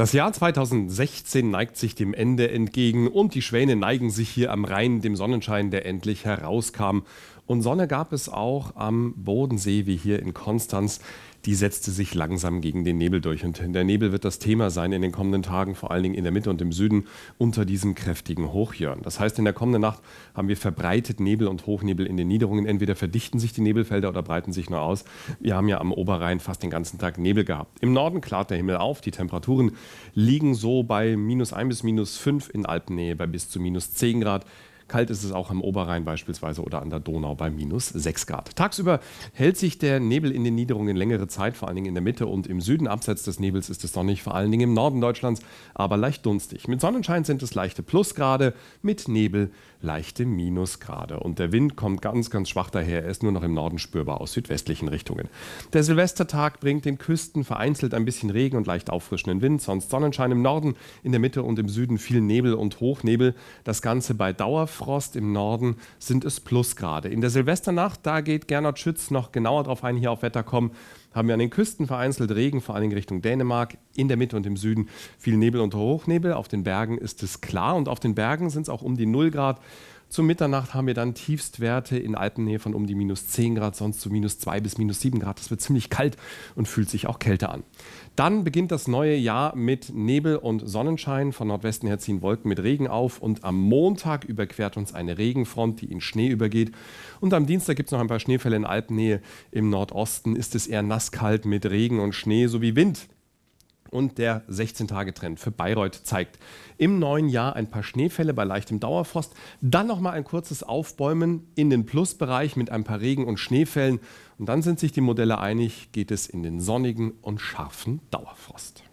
Das Jahr 2016 neigt sich dem Ende entgegen und die Schwäne neigen sich hier am Rhein dem Sonnenschein, der endlich herauskam. Und Sonne gab es auch am Bodensee wie hier in Konstanz die setzte sich langsam gegen den Nebel durch. Und der Nebel wird das Thema sein in den kommenden Tagen, vor allen Dingen in der Mitte und im Süden, unter diesem kräftigen Hochjörn. Das heißt, in der kommenden Nacht haben wir verbreitet Nebel und Hochnebel in den Niederungen. Entweder verdichten sich die Nebelfelder oder breiten sich nur aus. Wir haben ja am Oberrhein fast den ganzen Tag Nebel gehabt. Im Norden klart der Himmel auf. Die Temperaturen liegen so bei minus 1 bis minus 5 in Alpennähe, bei bis zu minus 10 Grad. Kalt ist es auch am Oberrhein beispielsweise oder an der Donau bei minus 6 Grad. Tagsüber hält sich der Nebel in den Niederungen längere Zeit, vor allen Dingen in der Mitte und im Süden. Abseits des Nebels ist es sonnig, vor allen Dingen im Norden Deutschlands, aber leicht dunstig. Mit Sonnenschein sind es leichte Plusgrade, mit Nebel leichte Minusgrade. Und der Wind kommt ganz, ganz schwach daher. Er ist nur noch im Norden spürbar aus südwestlichen Richtungen. Der Silvestertag bringt den Küsten vereinzelt ein bisschen Regen und leicht auffrischenden Wind. Sonst Sonnenschein im Norden, in der Mitte und im Süden viel Nebel und Hochnebel. Das Ganze bei Dauerfrei Nachtfrost im Norden sind es Plusgrade. In der Silvesternacht, da geht Gernot Schütz noch genauer drauf ein, hier auf Wetter kommen, haben wir an den Küsten vereinzelt Regen, vor allem Richtung Dänemark, in der Mitte und im Süden viel Nebel und Hochnebel, auf den Bergen ist es klar und auf den Bergen sind es auch um die 0 Grad zum Mitternacht haben wir dann Tiefstwerte in Alpennähe von um die minus 10 Grad, sonst zu so minus 2 bis minus 7 Grad. Das wird ziemlich kalt und fühlt sich auch kälter an. Dann beginnt das neue Jahr mit Nebel und Sonnenschein. Von Nordwesten her ziehen Wolken mit Regen auf und am Montag überquert uns eine Regenfront, die in Schnee übergeht. Und am Dienstag gibt es noch ein paar Schneefälle in Alpennähe. Im Nordosten ist es eher nasskalt mit Regen und Schnee sowie Wind und der 16-Tage-Trend für Bayreuth zeigt im neuen Jahr ein paar Schneefälle bei leichtem Dauerfrost, dann nochmal ein kurzes Aufbäumen in den Plusbereich mit ein paar Regen- und Schneefällen und dann sind sich die Modelle einig, geht es in den sonnigen und scharfen Dauerfrost.